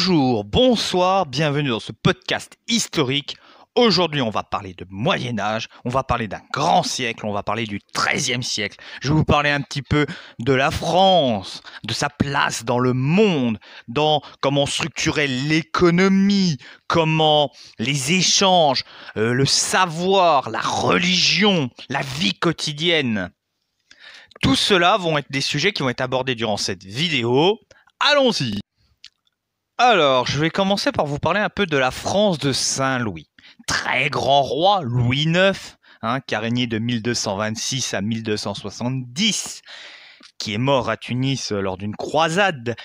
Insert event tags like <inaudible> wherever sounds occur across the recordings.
Bonjour, bonsoir, bienvenue dans ce podcast historique. Aujourd'hui, on va parler de Moyen Âge, on va parler d'un grand siècle, on va parler du XIIIe siècle. Je vais vous parler un petit peu de la France, de sa place dans le monde, dans comment structurer l'économie, comment les échanges, euh, le savoir, la religion, la vie quotidienne. Tout cela vont être des sujets qui vont être abordés durant cette vidéo. Allons-y alors, je vais commencer par vous parler un peu de la France de Saint-Louis. Très grand roi, Louis IX, hein, qui a régné de 1226 à 1270, qui est mort à Tunis euh, lors d'une croisade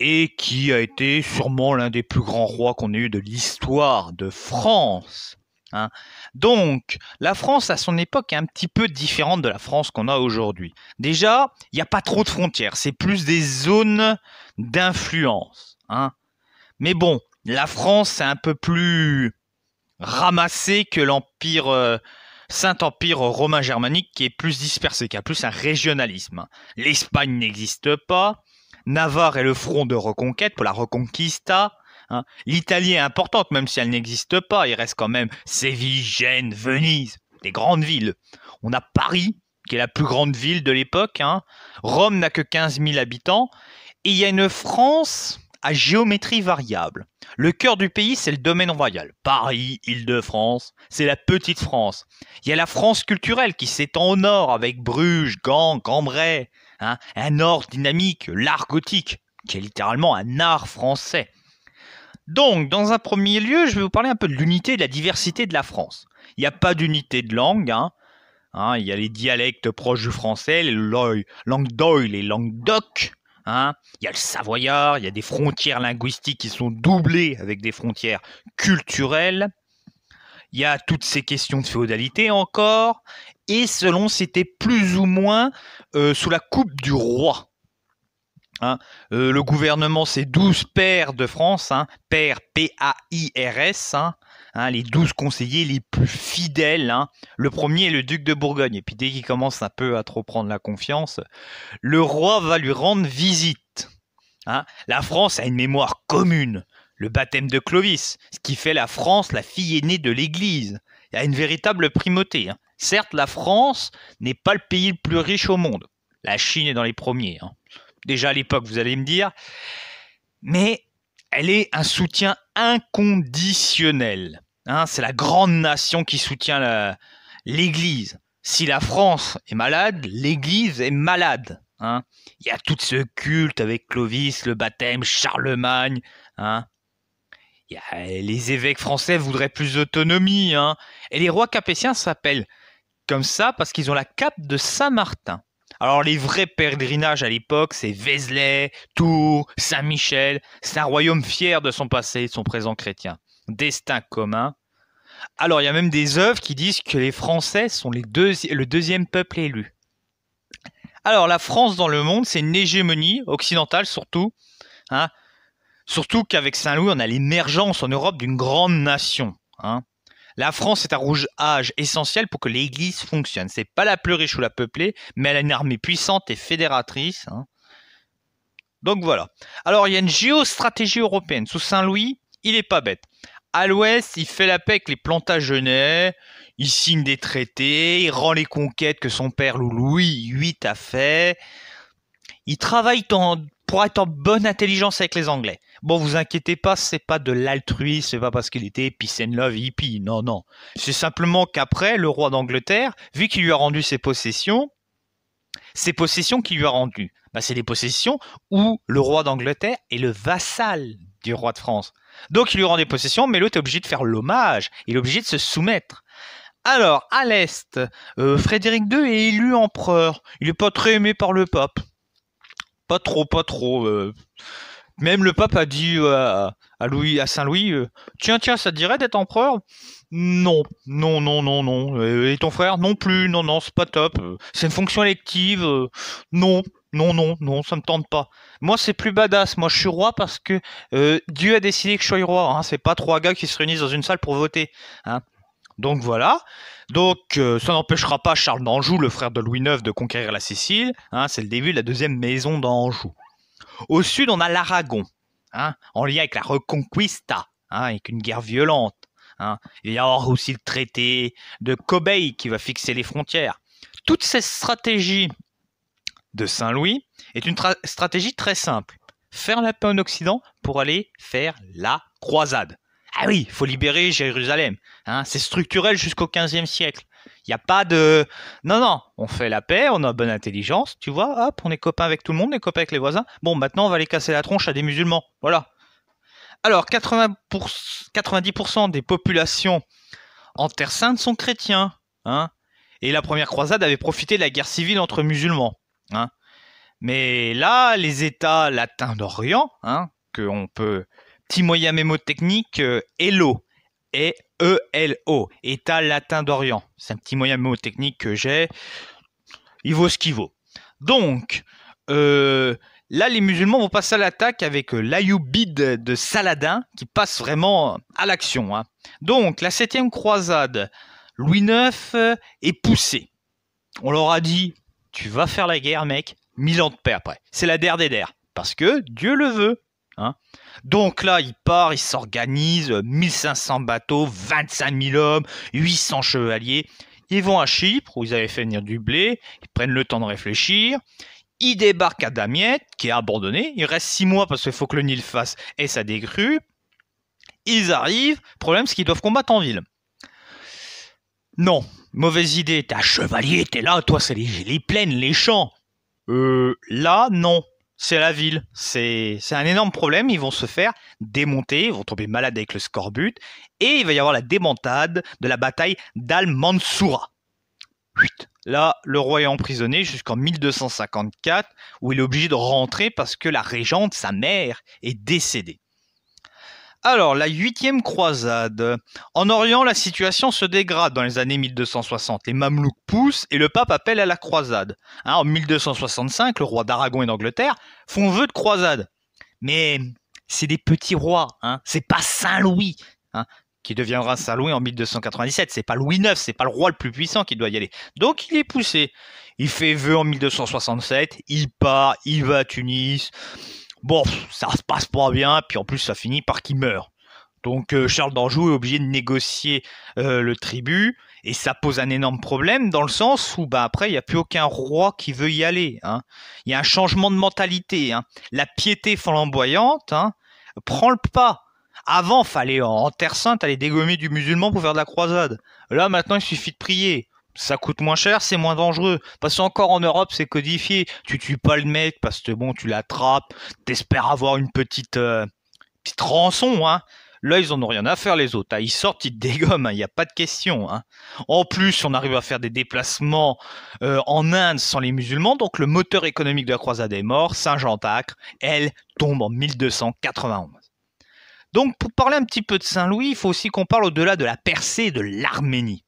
et qui a été sûrement l'un des plus grands rois qu'on ait eu de l'histoire de France. Hein. Donc, la France à son époque est un petit peu différente de la France qu'on a aujourd'hui. Déjà, il n'y a pas trop de frontières, c'est plus des zones d'influence. Hein. Mais bon, la France, est un peu plus ramassé que l'Empire euh, Saint-Empire romain germanique qui est plus dispersé, qui a plus un régionalisme. L'Espagne n'existe pas. Navarre est le front de reconquête pour la Reconquista. Hein. L'Italie est importante, même si elle n'existe pas. Il reste quand même Séville, Gênes, Venise, des grandes villes. On a Paris, qui est la plus grande ville de l'époque. Hein. Rome n'a que 15 000 habitants. Et il y a une France à géométrie variable. Le cœur du pays, c'est le domaine royal. Paris, Île-de-France, c'est la petite France. Il y a la France culturelle qui s'étend au nord avec Bruges, Gand, Cambrai. Hein, un nord dynamique, l'art gothique, qui est littéralement un art français. Donc, dans un premier lieu, je vais vous parler un peu de l'unité et de la diversité de la France. Il n'y a pas d'unité de langue. Hein. Hein, il y a les dialectes proches du français, les langues et les langues doc, Hein. il y a le savoyard, il y a des frontières linguistiques qui sont doublées avec des frontières culturelles. Il y a toutes ces questions de féodalité encore. Et selon, c'était plus ou moins euh, sous la coupe du roi. Hein. Euh, le gouvernement, c'est 12 pairs de France, hein. pairs P-A-I-R-S, hein, Hein, les douze conseillers les plus fidèles. Hein. Le premier est le duc de Bourgogne, et puis dès qu'il commence un peu à trop prendre la confiance, le roi va lui rendre visite. Hein. La France a une mémoire commune, le baptême de Clovis, ce qui fait la France la fille aînée de l'Église. Il y a une véritable primauté. Certes, la France n'est pas le pays le plus riche au monde. La Chine est dans les premiers. Déjà à l'époque, vous allez me dire. Mais elle est un soutien inconditionnel. Hein. c'est la grande nation qui soutient l'Église. Si la France est malade, l'Église est malade. Hein. Il y a tout ce culte avec Clovis, le baptême, Charlemagne. Hein. les évêques français voudraient plus d'autonomie. Et les rois capétiens s'appellent comme ça parce qu'ils ont la cape de Saint-Martin. Alors les vrais pèlerinages à l'époque, c'est Vézelay, Tours, Saint-Michel. C'est un royaume fier de son passé et de son présent chrétien. Destin commun. Alors il y a même des œuvres qui disent que les Français sont le deuxième peuple élu. Alors la France dans le monde, c'est une hégémonie occidentale surtout. Hein. Surtout qu'avec Saint-Louis, on a l'émergence en Europe d'une grande nation. Hein. La France est un rouge âge essentiel pour que l'Église fonctionne. C'est pas la plus riche ou la peuplée, mais elle a une armée puissante et fédératrice. Hein. Donc voilà. Alors il y a une géostratégie européenne. Sous Saint-Louis, il est pas bête. À l'ouest, il fait la paix avec les Plantagenets, il signe des traités, il rend les conquêtes que son père Louis VIII a fait. Il travaille pour être en bonne intelligence avec les Anglais. Bon, vous inquiétez pas, c'est pas de l'altruisme, c'est pas parce qu'il était peace and love hippie, non, non. C'est simplement qu'après, le roi d'Angleterre, vu qu'il lui a rendu ses possessions, ses possessions qu'il lui a rendues, bah, c'est des possessions où le roi d'Angleterre est le vassal du roi de France. Donc il lui rend des possessions, mais l'autre est obligé de faire l'hommage, il est obligé de se soumettre. Alors, à l'Est, euh, Frédéric II est élu empereur. Il n'est pas très aimé par le pape. Pas trop, pas trop. Euh, même le pape a dit euh, à, Louis, à Saint Louis, euh, tiens, tiens, ça dirait d'être empereur Non, non, non, non, non. Euh, et ton frère Non plus, non, non, c'est pas top. C'est une fonction élective. Non, non, non, non, ça me tente pas. Moi, c'est plus badass. Moi, je suis roi parce que Dieu a décidé que je sois roi. Hein. C'est pas trois gars qui se réunissent dans une salle pour voter. Hein. Donc voilà. Donc ça n'empêchera pas Charles d'Anjou, le frère de Louis IX, de conquérir la Sicile. Hein. c'est le début de la deuxième maison d'Anjou. Au sud, on a l'Aragon, hein, en lien avec la Reconquista, hein, avec une guerre violente. Hein. Il y a aussi le traité de Cobay qui va fixer les frontières. Toute cette stratégie de Saint-Louis est une stratégie très simple. Faire la paix en Occident pour aller faire la croisade. Ah oui, il faut libérer Jérusalem. c'est structurel jusqu'au XVe siècle. Il n'y a pas de. Non, non, on fait la paix, on a bonne intelligence, tu vois, hop, on est copains avec tout le monde, on est copains avec les voisins. Bon, maintenant, on va les casser la tronche à des musulmans. Voilà. Alors, 90% des populations en Terre Sainte sont chrétiens. Hein Et la première croisade avait profité de la guerre civile entre musulmans. Hein Mais là, les États latins d'Orient, hein, on peut. Petit moyen mémotechnique, euh, hello, E, e l ELO, État latin d'Orient. C'est un petit moyen mot technique que j'ai. Il vaut ce qu'il vaut. Donc, euh, là, les musulmans vont passer à l'attaque avec euh, l'Ayoubide de Saladin, qui passe vraiment à l'action. Hein. Donc, la septième croisade, Louis IX euh, est poussé. On leur a dit, tu vas faire la guerre, mec, mille ans de paix après. C'est la der des der, parce que Dieu le veut. Hein. Donc là, il part, il s'organise, 1500 bateaux, 25 000 hommes, 800 chevaliers. Ils vont à Chypre, où ils avaient fait venir du blé, ils prennent le temps de réfléchir. Ils débarquent à Damiette, qui est abandonné. Il reste 6 mois parce qu'il faut que le Nil fasse et ça décrue. Ils arrivent, problème c'est qu'ils doivent combattre en ville. Non, mauvaise idée, t'es un chevalier, t'es là, toi c'est les, les plaines, les champs. Euh, là, non, c'est la ville. C'est un énorme problème. Ils vont se faire démonter, ils vont tomber malades avec le scorbut, et il va y avoir la démontade de la bataille d'Al-Mansoura. Là, le roi est emprisonné jusqu'en 1254, où il est obligé de rentrer parce que la régente, sa mère, est décédée. Alors, la huitième croisade. En Orient, la situation se dégrade dans les années 1260. Les Mamelouks poussent et le pape appelle à la croisade. Hein, en 1265, le roi d'Aragon et d'Angleterre font vœu de croisade. Mais c'est des petits rois, hein. c'est pas Saint-Louis. Hein, qui deviendra Saint-Louis en 1297. C'est pas Louis IX, c'est pas le roi le plus puissant qui doit y aller. Donc il est poussé. Il fait vœu en 1267, il part, il va à Tunis Bon, ça se passe pas bien, puis en plus ça finit par qu'il meurt. Donc euh, Charles d'Anjou est obligé de négocier euh, le tribut, et ça pose un énorme problème dans le sens où bah, après, il n'y a plus aucun roi qui veut y aller. Hein. Il y a un changement de mentalité. Hein. La piété flamboyante hein, prend le pas. Avant, fallait en, Terre Sainte aller dégommer du musulman pour faire de la croisade. Là, maintenant, il suffit de prier ça coûte moins cher, c'est moins dangereux. Parce qu'encore en Europe, c'est codifié. Tu tues pas le mec parce que bon, tu l'attrapes, t'espères avoir une petite, euh, rançon, hein. Là, ils en ont rien à faire, les autres. Hein. Ils sortent, ils te dégomment, hein. il n'y a pas de question. En plus, on arrive à faire des déplacements euh, en Inde sans les musulmans, donc le moteur économique de la croisade est mort. Saint-Jean-d'Acre, elle, tombe en 1291. Donc, pour parler un petit peu de Saint-Louis, il faut aussi qu'on parle au-delà de la Percée de l'Arménie.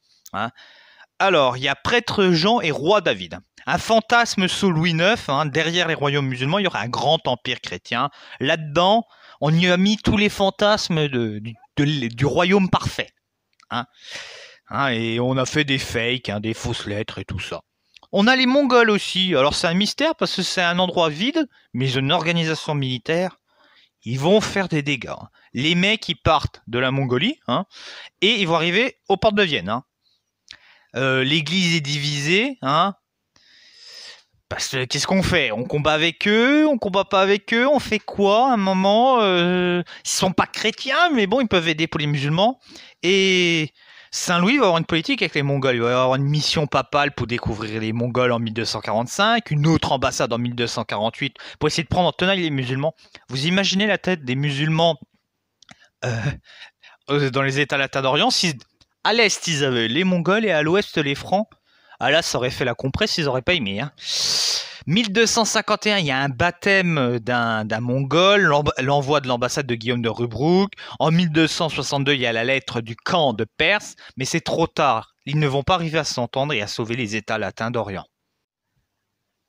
Alors, il y a prêtre Jean et roi David. Un fantasme sous Louis IX, hein. derrière les royaumes musulmans, il y aura un grand empire chrétien. Là-dedans, on y a mis tous les fantasmes du royaume parfait. Hein. Hein, et on a fait des fakes, des fausses lettres et tout ça. On a les Mongols aussi. Alors c'est un mystère parce que c'est un endroit vide, mais une organisation militaire. Ils vont faire des dégâts. Les mecs, ils partent de la Mongolie et ils vont arriver aux portes de Vienne. Euh, l'Église est divisée, hein Parce que qu'est-ce qu'on fait On combat avec eux, on combat pas avec eux, on fait quoi à un moment euh, Ils sont pas chrétiens, mais bon, ils peuvent aider pour les musulmans. Et Saint-Louis va avoir une politique avec les Mongols. Il va avoir une mission papale pour découvrir les Mongols en 1245, une autre ambassade en 1248 pour essayer de prendre en tenaille les musulmans. Vous imaginez la tête des musulmans euh, dans les États latins d'Orient si à l'est, ils avaient les Mongols et à l'ouest, les Francs. Ah là, ça aurait fait la compresse, ils n'auraient pas aimé. 1251, hein. il y a un baptême d'un, Mongol, l'envoi de l'ambassade de Guillaume de Rubruck. En 1262, il y a la lettre du camp de Perse, mais c'est trop tard. Ils ne vont pas arriver à s'entendre et à sauver les États latins d'Orient.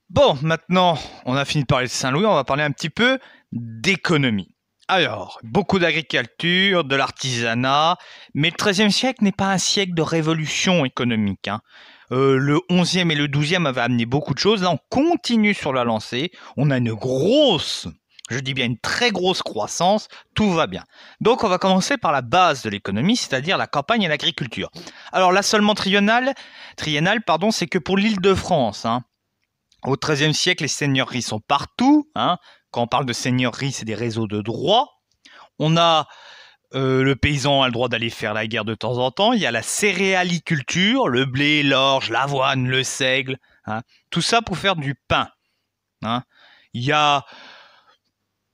Bon, maintenant, on a fini de parler de Saint-Louis, on va parler un petit peu d'économie. Alors, beaucoup d'agriculture, de l'artisanat, mais le XIIIe siècle n'est pas un siècle de révolution économique. Hein. Euh, le XIe et le 12e avaient amené beaucoup de choses. Là, on continue sur la lancée. On a une grosse, je dis bien une très grosse croissance. Tout va bien. Donc, on va commencer par la base de l'économie, c'est-à-dire la campagne et l'agriculture. Alors, l'assolement triennal, Triennale, pardon, c'est que pour l'île de France. Hein. Au XIIIe siècle, les seigneuries sont partout. Hein. Quand on parle de seigneurie, c'est des réseaux de droits. On a euh, le paysan a le droit d'aller faire la guerre de temps en temps. Il y a la céréaliculture, le blé, l'orge, l'avoine, le seigle, hein. tout ça pour faire du pain. Hein. Il y a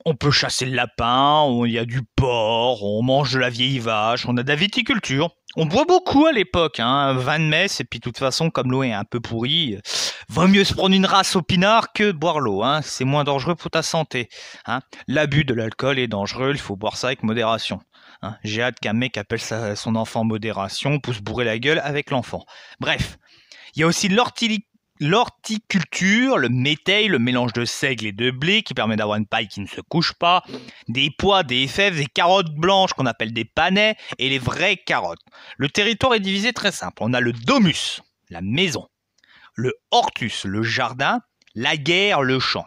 on peut chasser le lapin, il y a du porc, on mange de la vieille vache, on a de la viticulture. On boit beaucoup à l'époque, hein, vin de messe, et puis de toute façon, comme l'eau est un peu pourrie, euh, vaut mieux se prendre une race au pinard que boire l'eau, hein. c'est moins dangereux pour ta santé. Hein. L'abus de l'alcool est dangereux, il faut boire ça avec modération. Hein. J'ai hâte qu'un mec appelle son enfant modération pour se bourrer la gueule avec l'enfant. Bref, il y a aussi l'ortilité. L'horticulture, le métail, le mélange de seigle et de blé qui permet d'avoir une paille qui ne se couche pas, des pois, des fèves, des carottes blanches qu'on appelle des panais et les vraies carottes. Le territoire est divisé très simple. On a le domus, la maison, le hortus, le jardin, la guerre, le champ.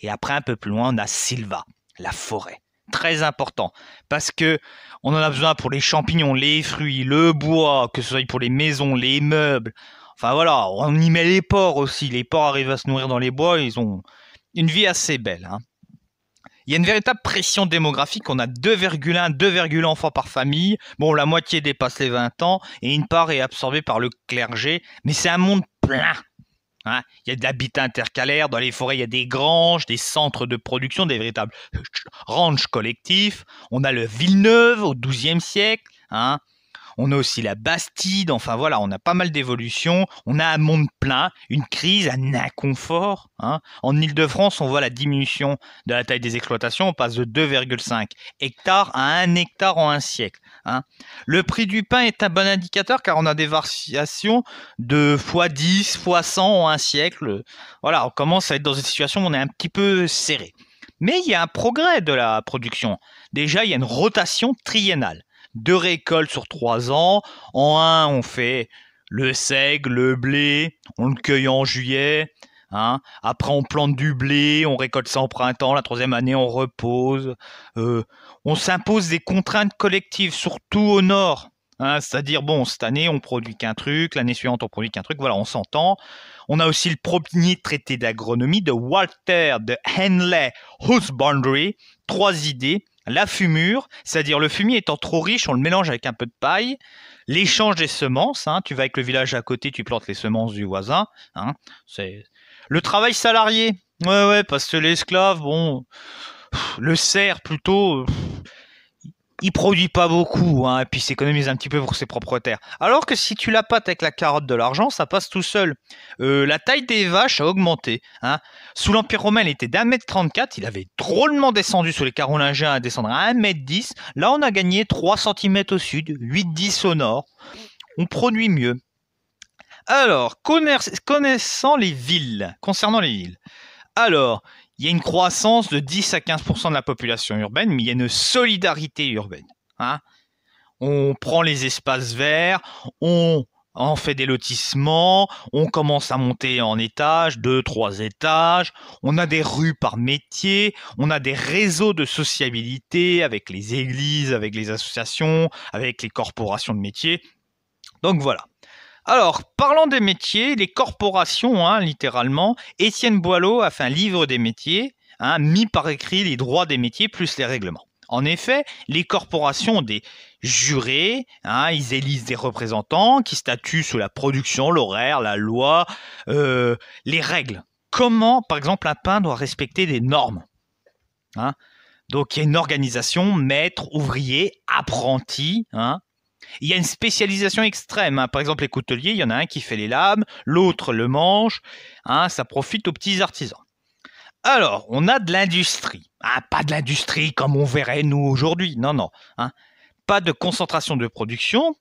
Et après un peu plus loin, on a silva, la forêt très important parce que on en a besoin pour les champignons, les fruits, le bois, que ce soit pour les maisons, les meubles. Enfin voilà, on y met les porcs aussi. Les porcs arrivent à se nourrir dans les bois, ils ont une vie assez belle. Hein. Il y a une véritable pression démographique. On a 2,1, 2,1 enfants par famille. Bon, la moitié dépasse les 20 ans et une part est absorbée par le clergé. Mais c'est un monde plein. Hein. il y a de l'habitat intercalaire. Dans les forêts, il y a des granges, des centres de production, des véritables ranchs collectifs. On a le Villeneuve au XIIe siècle. Hein on a aussi la Bastide, enfin voilà, on a pas mal d'évolutions, on a un monde plein, une crise, un inconfort. Hein. En Ile-de-France, on voit la diminution de la taille des exploitations, on passe de 2,5 hectares à 1 hectare en un siècle. Hein. Le prix du pain est un bon indicateur car on a des variations de x 10, x 100 en un siècle. Voilà, on commence à être dans une situation où on est un petit peu serré. Mais il y a un progrès de la production. Déjà, il y a une rotation triennale deux récoltes sur trois ans. En un, on fait le seigle, le blé, on le cueille en juillet. Hein. Après, on plante du blé, on récolte ça en printemps. La troisième année, on repose. Euh, on s'impose des contraintes collectives, surtout au nord. Hein. C'est-à-dire, bon, cette année, on produit qu'un truc, l'année suivante, on produit qu'un truc, voilà, on s'entend. On a aussi le premier traité d'agronomie de Walter de Henley Husbandry, trois idées la fumure, c'est-à-dire le fumier étant trop riche, on le mélange avec un peu de paille, l'échange des semences, hein, tu vas avec le village à côté, tu plantes les semences du voisin, hein, c'est le travail salarié, ouais ouais, parce que l'esclave, bon, le cerf plutôt, il produit pas beaucoup, hein, et puis s'économise un petit peu pour ses propres terres. Alors que si tu la pâtes avec la carotte de l'argent, ça passe tout seul. Euh, la taille des vaches a augmenté. Hein. Sous l'Empire romain, il était d'un mètre 34, il avait drôlement descendu sous les Carolingiens à descendre à un mètre 10 Là, on a gagné 3 cm au sud, 8-10 au nord. On produit mieux. Alors, connaissant les villes, concernant les villes. Alors, il y a une croissance de 10 à 15% de la population urbaine, mais il y a une solidarité urbaine. Hein. On prend les espaces verts, on en fait des lotissements, on commence à monter en étages, deux, trois étages, on a des rues par métier, on a des réseaux de sociabilité avec les églises, avec les associations, avec les corporations de métier. Donc voilà. Alors, parlant des métiers, les corporations, hein, littéralement, Étienne Boileau a fait un livre des métiers, hein, mis par écrit les droits des métiers plus les règlements. En effet, les corporations ont des jurés, hein, ils élisent des représentants qui statuent sur la production, l'horaire, la loi, euh, les règles. Comment, par exemple, un pain doit respecter des normes Donc, il y a une organisation, maître, ouvrier, apprenti, il y a une spécialisation extrême. Hein. Par exemple, les couteliers, il y en a un qui fait les lames, l'autre le manche. Hein, ça profite aux petits artisans. Alors, on a de l'industrie. Ah, pas de l'industrie comme on verrait nous aujourd'hui. Non, non. Hein. Pas de concentration de production.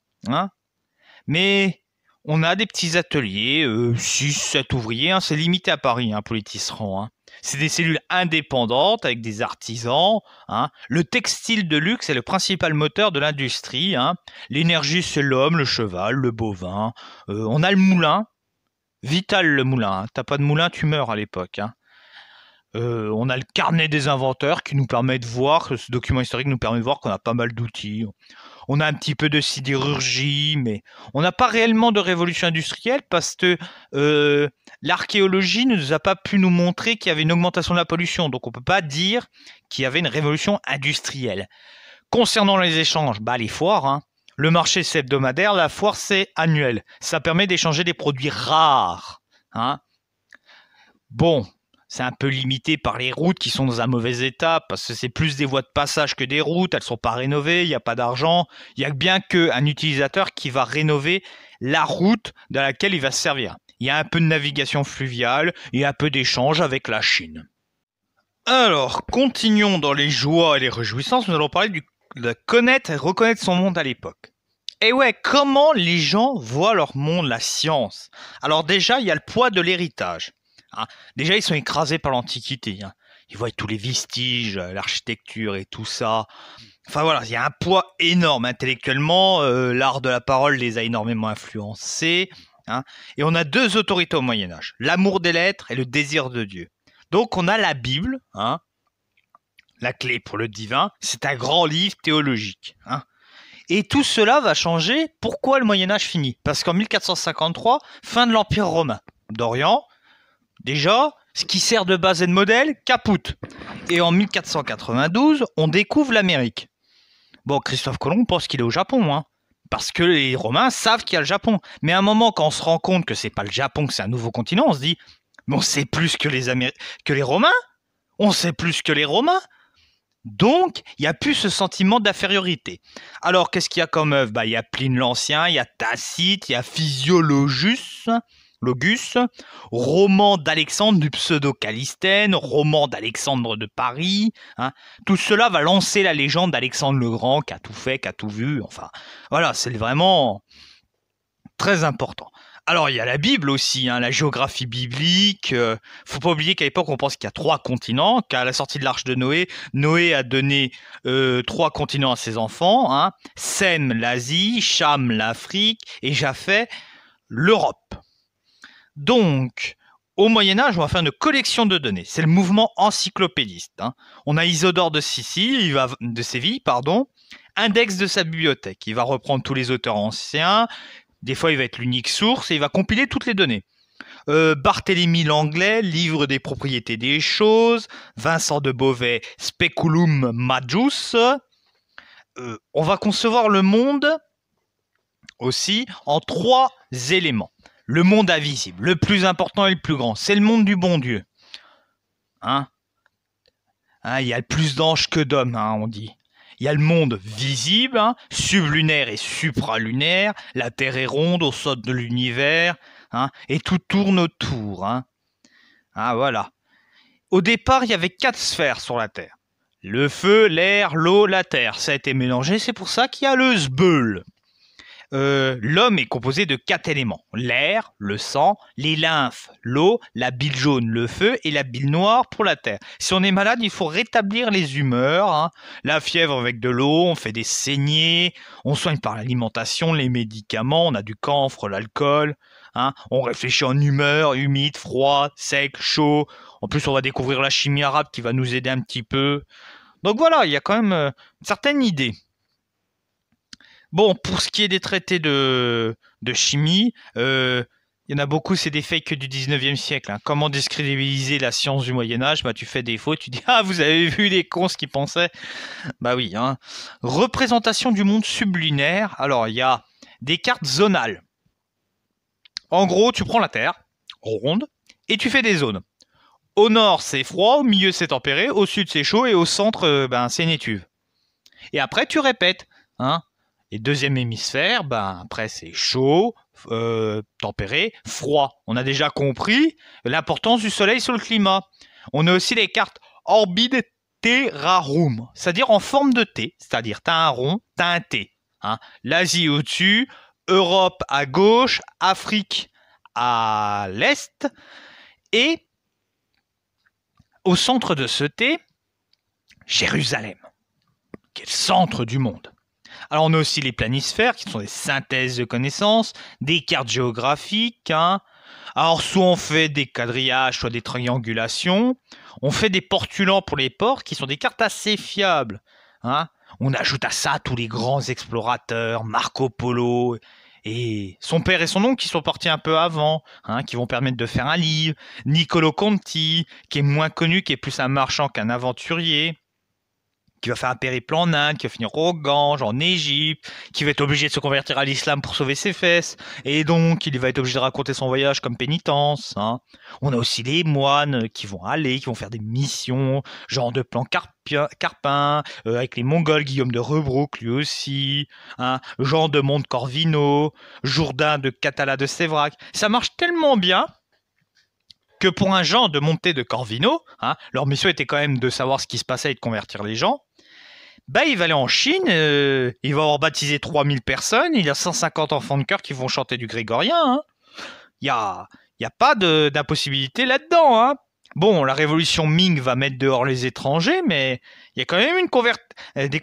Mais on a des petits ateliers, 6, euh, 7 ouvriers. C'est limité à Paris pour les tisserands. C'est des cellules indépendantes avec des artisans. Hein. Le textile de luxe est le principal moteur de l'industrie. Hein. L'énergie, c'est l'homme, le cheval, le bovin. Euh, on a le moulin. Vital le moulin. Hein. T'as pas de moulin, tu meurs à l'époque. Euh, on a le carnet des inventeurs qui nous permet de voir, ce document historique nous permet de voir qu'on a pas mal d'outils on a un petit peu de sidérurgie, mais on n'a pas réellement de révolution industrielle parce que euh, l'archéologie ne nous a pas pu nous montrer qu'il y avait une augmentation de la pollution. Donc on ne peut pas dire qu'il y avait une révolution industrielle. Concernant les échanges, bah, les foires, hein. le marché c'est hebdomadaire, la foire c'est annuel. Ça permet d'échanger des produits rares. Hein. Bon, c'est un peu limité par les routes qui sont dans un mauvais état, parce que c'est plus des voies de passage que des routes, elles ne sont pas rénovées, il n'y a pas d'argent. Il n'y a bien qu'un utilisateur qui va rénover la route dans laquelle il va se servir. Il y a un peu de navigation fluviale, et un peu d'échange avec la Chine. Alors, continuons dans les joies et les réjouissances, nous allons parler de connaître et reconnaître son monde à l'époque. Et eh ouais, comment les gens voient leur monde, la science Alors déjà, il y a le poids de l'héritage. Hein. Déjà, ils sont écrasés par l'Antiquité. Hein. Ils voient tous les vestiges, euh, l'architecture et tout ça. Enfin voilà, il y a un poids énorme intellectuellement. Euh, l'art de la parole les a énormément influencés. Hein. Et on a deux autorités au Moyen Âge, l'amour des lettres et le désir de Dieu. Donc on a la Bible, la clé pour le divin. C'est un grand livre théologique. Et tout cela va changer. Pourquoi le Moyen Âge finit Parce qu'en 1453, fin de l'Empire romain. D'Orient, Déjà, ce qui sert de base et de modèle, caput. Et en 1492, on découvre l'Amérique. Bon, Christophe Colomb pense qu'il est au Japon, hein, parce que les Romains savent qu'il y a le Japon. Mais à un moment, quand on se rend compte que c'est pas le Japon, que c'est un nouveau continent, on se dit, mais on sait plus que les, que les Romains On sait plus que les Romains donc, il n'y a plus ce sentiment d'infériorité. Alors, qu'est-ce qu'il y a comme œuvre bah, Il y a Pline l'Ancien, il y a Tacite, il y a Physiologus, Logus, roman d'Alexandre du pseudo-Calistène, roman d'Alexandre de Paris. Hein. Tout cela va lancer la légende d'Alexandre le Grand qui a tout fait, qui a tout vu. Enfin, voilà, c'est vraiment très important. Alors il y a la Bible aussi, hein, la géographie biblique. Euh, faut pas oublier qu'à l'époque on pense qu'il y a trois continents. Qu'à la sortie de l'arche de Noé, Noé a donné euh, trois continents à ses enfants hein, Sem l'Asie, Cham l'Afrique et Japhet l'Europe. Donc, au Moyen Âge, on va faire une collection de données. C'est le mouvement encyclopédiste. Hein. On a Isidore de Sicile, il va, de Séville, pardon, index de sa bibliothèque. Il va reprendre tous les auteurs anciens. Des fois, il va être l'unique source et il va compiler toutes les données. Euh, Barthélemy l'Anglais, livre des propriétés des choses. Vincent de Beauvais, Speculum Majus. Euh, on va concevoir le monde aussi en trois éléments le monde invisible, le plus important et le plus grand, c'est le monde du bon Dieu. Hein, hein il y a plus d'anges que d'hommes, hein, on dit. Il y a le monde visible, hein, sublunaire et supralunaire, la Terre est ronde au sol de l'univers, et tout tourne autour. Ah voilà. Au départ, il y avait quatre sphères sur la Terre. Le feu, l'air, l'eau, la terre. Ça a été mélangé, c'est pour ça qu'il y a le zbeul ». Euh, l'homme est composé de quatre éléments l'air, le sang, les lymphes, l'eau, la bile jaune, le feu et la bile noire pour la terre. Si on est malade, il faut rétablir les humeurs. Hein. La fièvre avec de l'eau, on fait des saignées, on soigne par l'alimentation, les médicaments, on a du camphre, l'alcool. Hein. On réfléchit en humeur, humide, froid, sec, chaud. En plus, on va découvrir la chimie arabe qui va nous aider un petit peu. Donc voilà, il y a quand même euh, certaines idées. Bon, pour ce qui est des traités de, de chimie, euh, il y en a beaucoup, c'est des fakes du 19e siècle. Hein. Comment discrédibiliser la science du Moyen Âge bah, Tu fais des faux, tu dis Ah, vous avez vu les cons qui pensaient Bah oui. Hein. Représentation du monde sublinaire. Alors, il y a des cartes zonales. En gros, tu prends la Terre, ronde, et tu fais des zones. Au nord, c'est froid, au milieu, c'est tempéré, au sud, c'est chaud, et au centre, c'est euh, ben, c'est Et après, tu répètes. Hein et deuxième hémisphère, ben après c'est chaud, euh, tempéré, froid. On a déjà compris l'importance du soleil sur le climat. On a aussi les cartes orbide terrarum, c'est-à-dire en forme de T, c'est-à-dire as un rond, as un T. Hein. L'Asie au-dessus, Europe à gauche, Afrique à l'est, et au centre de ce T, Jérusalem, qui est le centre du monde. Alors on a aussi les planisphères, qui sont des synthèses de connaissances, des cartes géographiques. Hein. Alors soit on fait des quadrillages, soit des triangulations. On fait des portulans pour les ports, qui sont des cartes assez fiables. Hein. On ajoute à ça tous les grands explorateurs, Marco Polo et son père et son oncle qui sont partis un peu avant, hein, qui vont permettre de faire un livre, Niccolo Conti, qui est moins connu, qui est plus un marchand qu'un aventurier, qui va faire un périple en Inde, qui va finir au Gange, en Égypte, qui va être obligé de se convertir à l'islam pour sauver ses fesses, et donc il va être obligé de raconter son voyage comme pénitence. Hein. On a aussi les moines qui vont aller, qui vont faire des missions, genre de plan carpin, euh, avec les Mongols, Guillaume de Rebrook lui aussi, hein, Jean de Corvino, Jourdain de Catala de Sévrac. Ça marche tellement bien que pour un genre de Monté de Corvino, hein, leur mission était quand même de savoir ce qui se passait et de convertir les gens. Bah, il va aller en Chine, euh, il va avoir baptisé 3000 personnes, il y a 150 enfants de chœur qui vont chanter du grégorien. Hein. Il n'y a, y a pas d'impossibilité là-dedans. Hein. Bon, la révolution Ming va mettre dehors les étrangers, mais il y a quand même une euh, des,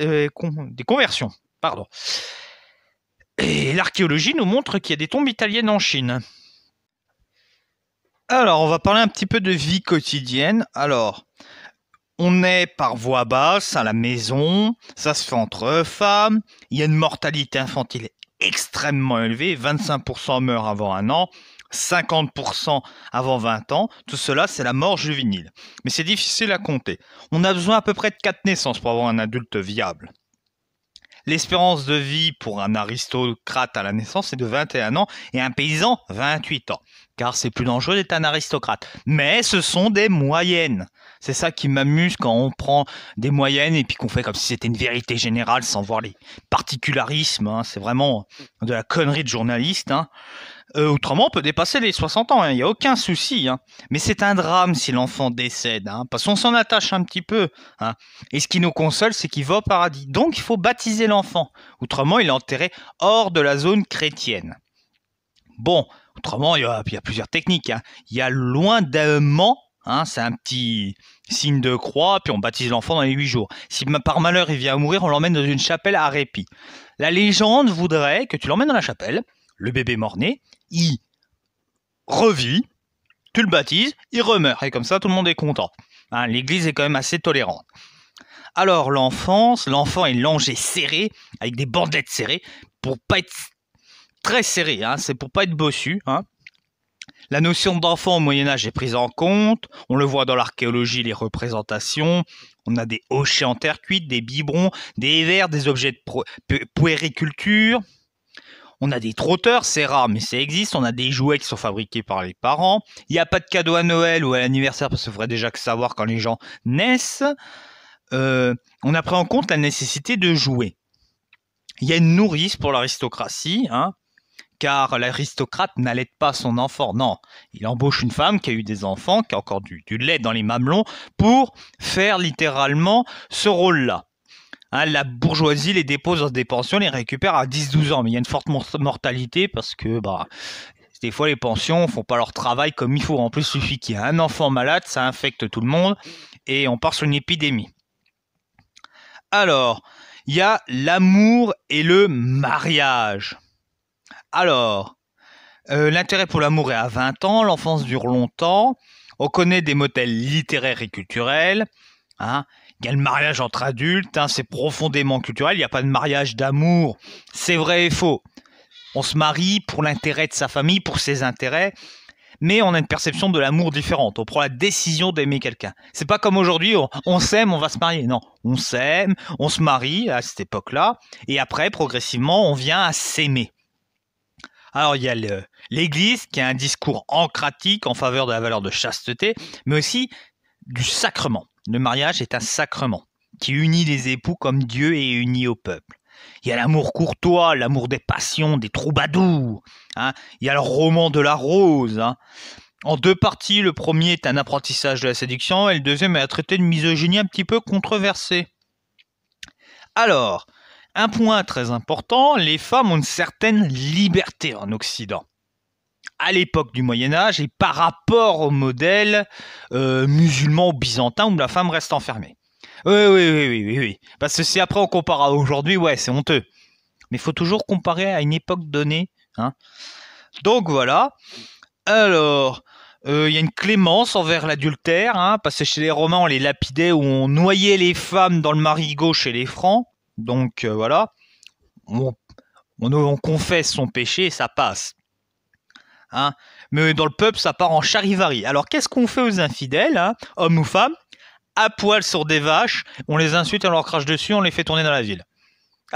euh, des conversions. Pardon. Et l'archéologie nous montre qu'il y a des tombes italiennes en Chine. Alors, on va parler un petit peu de vie quotidienne. Alors, on est par voie basse à la maison, ça se fait entre femmes, il y a une mortalité infantile extrêmement élevée, 25% meurent avant un an, 50% avant 20 ans, tout cela c'est la mort juvénile. Mais c'est difficile à compter. On a besoin à peu près de 4 naissances pour avoir un adulte viable. L'espérance de vie pour un aristocrate à la naissance est de 21 ans et un paysan 28 ans, car c'est plus dangereux d'être un aristocrate. Mais ce sont des moyennes. C'est ça qui m'amuse quand on prend des moyennes et puis qu'on fait comme si c'était une vérité générale sans voir les particularismes. Hein. C'est vraiment de la connerie de journaliste. Hein. Euh, autrement, on peut dépasser les 60 ans, hein. il n'y a aucun souci. Mais c'est un drame si l'enfant décède, parce qu'on s'en attache un petit peu. Et ce qui nous console, c'est qu'il va au paradis. Donc il faut baptiser l'enfant. Autrement, il est enterré hors de la zone chrétienne. Bon, autrement, il y a, plusieurs techniques. Il y a loin moment Hein, c'est un petit signe de croix, puis on baptise l'enfant dans les huit jours. Si par malheur il vient à mourir, on l'emmène dans une chapelle à répit. La légende voudrait que tu l'emmènes dans la chapelle, le bébé mort-né, il revit, tu le baptises, il remeurt, et comme ça tout le monde est content. Hein. L'Église est quand même assez tolérante. Alors l'enfance, l'enfant est langé serré, avec des bandelettes serrées, pour pas être très serré, hein. c'est pour pas être bossu. Hein. La notion d'enfant au Moyen Âge est prise en compte, on le voit dans l'archéologie, les représentations, on a des hochets en terre cuite, des biberons, des verres, des objets de puériculture, on a des trotteurs, c'est rare, mais ça existe. On a des jouets qui sont fabriqués par les parents. Il n'y a pas de cadeau à Noël ou à l'anniversaire, parce qu'il faudrait déjà que savoir quand les gens naissent. Euh, on a pris en compte la nécessité de jouer. Il y a une nourrice pour l'aristocratie, hein car l'aristocrate n'allait pas son enfant. Non, il embauche une femme qui a eu des enfants, qui a encore du, lait dans les mamelons, pour faire littéralement ce rôle-là. Hein, la bourgeoisie les dépose dans des pensions, les récupère à 10-12 ans, mais il y a une forte mortalité parce que bah, des fois les pensions font pas leur travail comme il faut. En plus, il suffit qu'il y ait un enfant malade, ça infecte tout le monde, et on part sur une épidémie. Alors, il y a l'amour et le mariage. Alors, euh, l'intérêt pour l'amour est à 20 ans, l'enfance dure longtemps, on connaît des modèles littéraires et culturels, hein. il y a le mariage entre adultes, hein, c'est profondément culturel, il n'y a pas de mariage d'amour, c'est vrai et faux. On se marie pour l'intérêt de sa famille, pour ses intérêts, mais on a une perception de l'amour différente. On prend la décision d'aimer quelqu'un. C'est pas comme aujourd'hui, on s'aime, on va se marier. Non, on s'aime, on se marie à cette époque-là, et après, progressivement, on vient à s'aimer. Alors, il y a l'Église qui a un discours ancratique en faveur de la valeur de chasteté, mais aussi du sacrement. Le mariage est un sacrement qui unit les époux comme Dieu est uni au peuple. Il y a l'amour courtois, l'amour des passions, des troubadours. Hein. Il y a le roman de la rose. Hein. En deux parties, le premier est un apprentissage de la séduction et le deuxième est un traité de misogynie un petit peu controversé. Alors, un point très important, les femmes ont une certaine liberté en Occident. À l'époque du Moyen Âge et par rapport au modèle euh, musulman ou byzantin où la femme reste enfermée. Oui, oui, oui, oui, oui, oui. Parce que si après on compare à aujourd'hui, ouais, c'est honteux. Mais il faut toujours comparer à une époque donnée. Hein. Donc voilà. Alors, euh, il y a une clémence envers l'adultère, hein, parce que chez les Romains, on les lapidait ou on noyait les femmes dans le marigot chez les Francs. Donc euh, voilà, on, confesse son péché, ça passe. Hein Mais dans le peuple, ça part en charivari. Alors qu'est-ce qu'on fait aux infidèles, hein, hommes ou femmes À poil sur des vaches, on les insulte, on leur crache dessus, on les fait tourner dans la ville.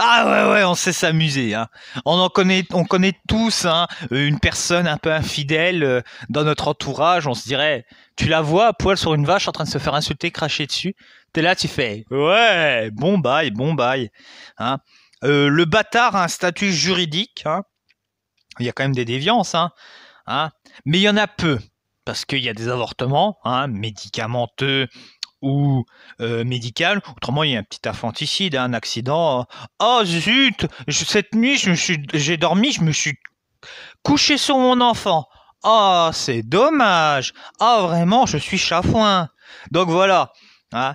Ah ouais ouais, on sait s'amuser. Hein. On en connaît, on connaît tous hein, une personne un peu infidèle euh, dans notre entourage. On se dirait, tu la vois à poil sur une vache en train de se faire insulter, cracher dessus. T'es là, tu fais, ouais, bon bail, bon bail. Hein. Euh, le bâtard a un statut juridique. Il y a quand même des déviances, hein. hein. mais il y en a peu parce qu'il y a des avortements, hein, médicamenteux, ou euh, médical Autrement, il y a un petit infanticide, hein, un accident. Oh zut Cette nuit, j'ai dormi, je me suis couché sur mon enfant. Ah, oh, c'est dommage. Ah, vraiment, je suis chafouin. Donc voilà. Hein.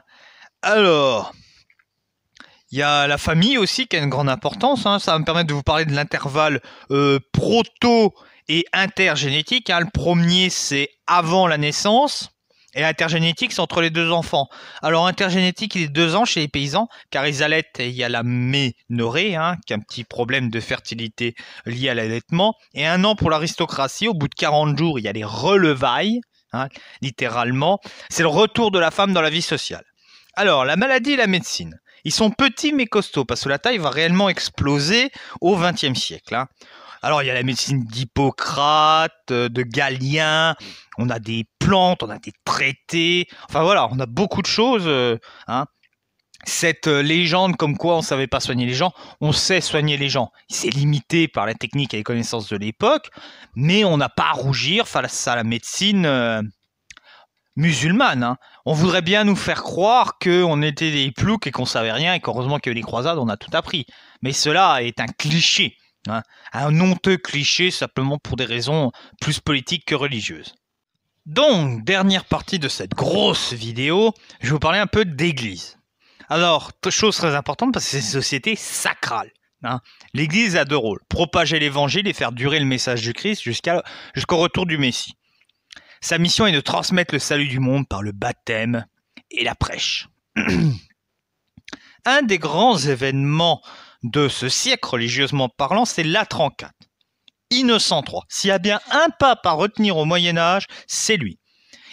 Alors, il y a la famille aussi qui a une grande importance. Hein. Ça va me permettre de vous parler de l'intervalle euh, proto et intergénétique. Le premier, c'est avant la naissance et intergénétique, c'est entre les deux enfants. Alors intergénétique, il est deux ans chez les paysans, car ils allaitent et il y a la ménorée, hein, qui est un petit problème de fertilité lié à l'allaitement, et un an pour l'aristocratie. Au bout de 40 jours, il y a les relevailles, hein, littéralement. C'est le retour de la femme dans la vie sociale. Alors, la maladie et la médecine. Ils sont petits mais costauds, parce que la taille va réellement exploser au XXe siècle. Hein. Alors il y a la médecine d'Hippocrate, euh, de Galien, on a des plantes, on a des traités, enfin voilà, on a beaucoup de choses. Euh, hein. Cette euh, légende comme quoi on ne savait pas soigner les gens, on sait soigner les gens. C'est limité par la technique et les connaissances de l'époque, mais on n'a pas à rougir face à la médecine. musulmane. Hein. On voudrait bien nous faire croire qu'on était des ploucs et qu'on savait rien et qu'heureusement qu'il y a eu les croisades, on a tout appris. Mais cela est un cliché. Hein. Un honteux cliché simplement pour des raisons plus politiques que religieuses. Donc, dernière partie de cette grosse vidéo, je vais vous parler un peu d'église. Alors, chose très importante parce que c'est une société sacrale. Hein. L'église a deux rôles, propager l'évangile et faire durer le message du Christ jusqu'au retour du Messie. Sa mission est de transmettre le salut du monde par le baptême et la prêche. <clears throat> Un des grands événements de ce siècle, religieusement parlant, c'est la 34. Innocent III. S'il y a bien un pape à retenir au Moyen Âge, c'est lui.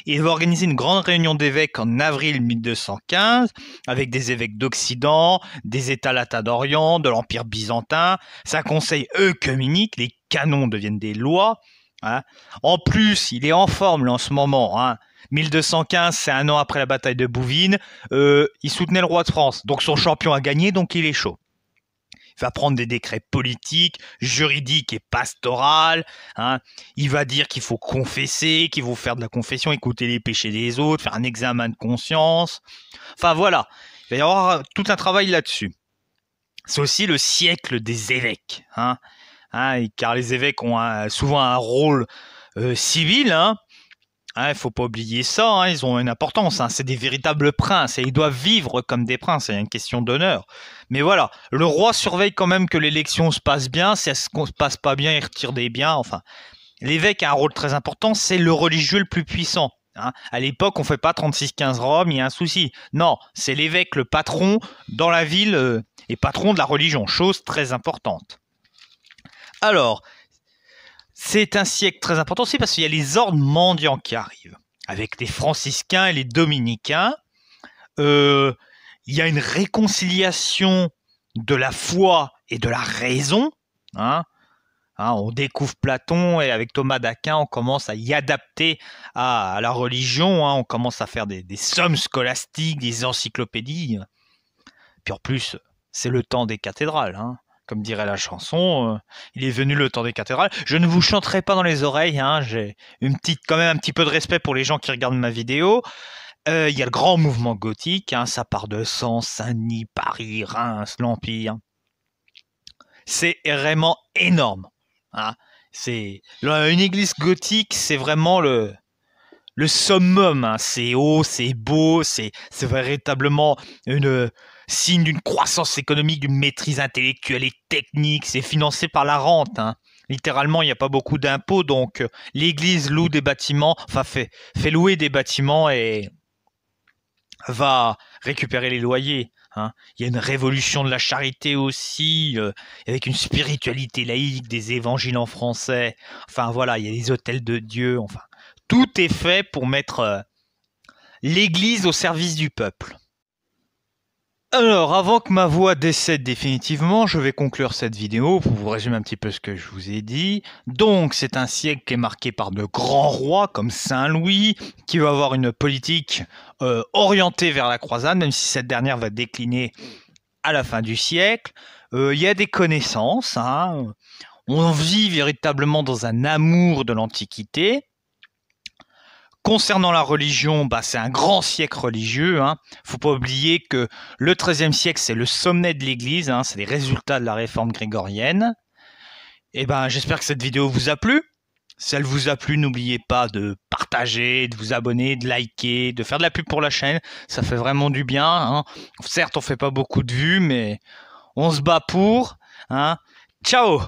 Il va organiser une grande réunion d'évêques en avril 1215 avec des évêques d'Occident, des États latins d'Orient, de l'Empire byzantin. Ça conseille œcuménique, les canons deviennent des lois. Hein. En plus, il est en forme en ce moment. 1215, hein. c'est un an après la bataille de Bouvines. Euh, il soutenait le roi de France, donc son champion a gagné, donc il est chaud va prendre des décrets politiques, juridiques et pastorales. Hein. Il va dire qu'il faut confesser, qu'il faut faire de la confession, écouter les péchés des autres, faire un examen de conscience. Enfin voilà, il va y avoir euh, tout un travail là-dessus. C'est aussi le siècle des évêques, hein. hein car les évêques ont souvent un rôle euh, civil. Hein. Ah, il ne faut pas oublier ça, hein, ils ont une importance, hein. c'est des véritables princes et ils doivent vivre comme des princes, c'est une question d'honneur. Mais voilà, le roi surveille quand même que l'élection se passe bien, si elle ne se passe pas bien, il retire des biens, enfin. L'évêque a un rôle très important, c'est le religieux le plus puissant. Hein. À l'époque, on fait pas 36-15 Rome, il y a un souci. Non, c'est l'évêque, le patron dans la ville euh, et patron de la religion, chose très importante. Alors, c'est un siècle très important aussi parce qu'il y a les ordres mendiants qui arrivent, avec les franciscains et les dominicains. Euh, il y a une réconciliation de la foi et de la raison. Hein. Hein, on découvre Platon et avec Thomas d'Aquin, on commence à y adapter à, la religion. Hein. On commence à faire des, sommes scolastiques, des encyclopédies. Puis en plus, c'est le temps des cathédrales comme dirait la chanson, euh, il est venu le temps des cathédrales. Je ne vous chanterai pas dans les oreilles, hein, j'ai une petite, quand même un petit peu de respect pour les gens qui regardent ma vidéo. Euh, il y a le grand mouvement gothique, hein, ça part de Sens, Saint-Denis, Paris, Reims, l'Empire. C'est vraiment énorme. Hein. C'est une église gothique, c'est vraiment le le summum. C'est haut, c'est beau, c'est véritablement une signe d'une croissance économique, d'une maîtrise intellectuelle et technique. C'est financé par la rente. Hein. Littéralement, il n'y a pas beaucoup d'impôts, donc euh, l'Église loue des bâtiments, enfin fait, louer des bâtiments et va récupérer les loyers. Hein. Il y a une révolution de la charité aussi, euh, avec une spiritualité laïque, des évangiles en français. Enfin voilà, il y a les hôtels de Dieu. Enfin, tout est fait pour mettre euh, l'Église au service du peuple. Alors, avant que ma voix décède définitivement, je vais conclure cette vidéo pour vous résumer un petit peu ce que je vous ai dit. Donc, c'est un siècle qui est marqué par de grands rois comme Saint-Louis, qui va avoir une politique euh, orientée vers la croisade, même si cette dernière va décliner à la fin du siècle. Euh, il y a des connaissances, hein. on vit véritablement dans un amour de l'Antiquité. Concernant la religion, bah, c'est un grand siècle religieux. Il hein. ne faut pas oublier que le XIIIe siècle, c'est le sommet de l'Église, hein, c'est les résultats de la réforme grégorienne. Et eh ben, j'espère que cette vidéo vous a plu. Si elle vous a plu, n'oubliez pas de partager, de vous abonner, de liker, de faire de la pub pour la chaîne. Ça fait vraiment du bien. Hein. Certes, on fait pas beaucoup de vues, mais on se bat pour. Ciao